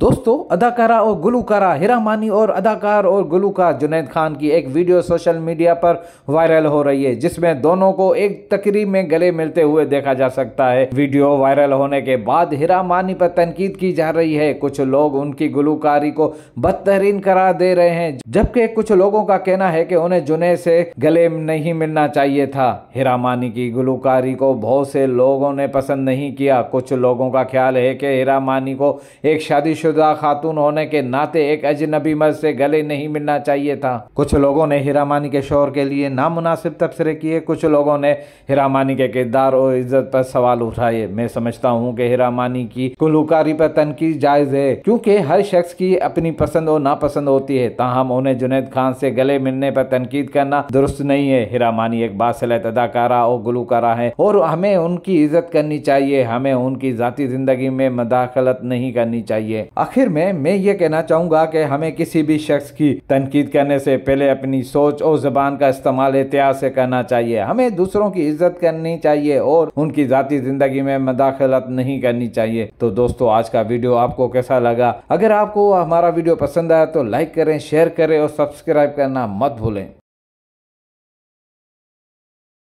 दोस्तों अदाकारा और गुलूकारा हिरा मानी और अदाकार और गुलूकार जुनेद खान की एक वीडियो सोशल मीडिया पर वायरल हो रही है जिसमें दोनों को एक तकरीब में गले मिलते हुए देखा जा सकता है वीडियो वायरल होने के बाद हिरा मानी पर तनकीद की जा रही है कुछ लोग उनकी गुलूकारी को बदतरीन करार दे रहे हैं जबकि कुछ लोगों का कहना है की उन्हें जुनेद से गले नहीं मिलना चाहिए था हिरा मानी की गुलूकारी को बहुत से लोगों ने पसंद नहीं किया कुछ लोगों का ख्याल है की हिरा मानी को एक शादी शुदा खातून होने के नाते एक अजनबी मर्द से गले नहीं मिलना चाहिए था कुछ लोगों ने हिरामानी के शोर के लिए नामनासिब तबसरे किए कुछ लोगों ने हिरामानी के किरदार और इज्जत पर सवाल उठाए मैं समझता हूँ कि हिरामानी की गुलकारी पर तनकीद जायज़ है क्योंकि हर शख्स की अपनी पसंद और नापसंद होती है ताहम उन्हें जुनेद खान से गले मिलने पर तनकीद करना दुरुस्त नहीं है हिरामानी एक बासलत अदाकारा और गुलकारा है और हमें उनकी इज्जत करनी चाहिए हमें उनकी ज़ाती ज़िंदगी में मदाखलत नहीं करनी चाहिए आखिर में मैं ये कहना चाहूँगा कि हमें किसी भी शख्स की तनकीद करने से पहले अपनी सोच और ज़बान का इस्तेमाल एहतियात से करना चाहिए हमें दूसरों की इज्जत करनी चाहिए और उनकी ज़ाती ज़िंदगी में मदाखलत नहीं करनी चाहिए तो दोस्तों आज का वीडियो आपको कैसा लगा अगर आपको हमारा वीडियो पसंद आया तो लाइक करें शेयर करें और सब्सक्राइब करना मत भूलें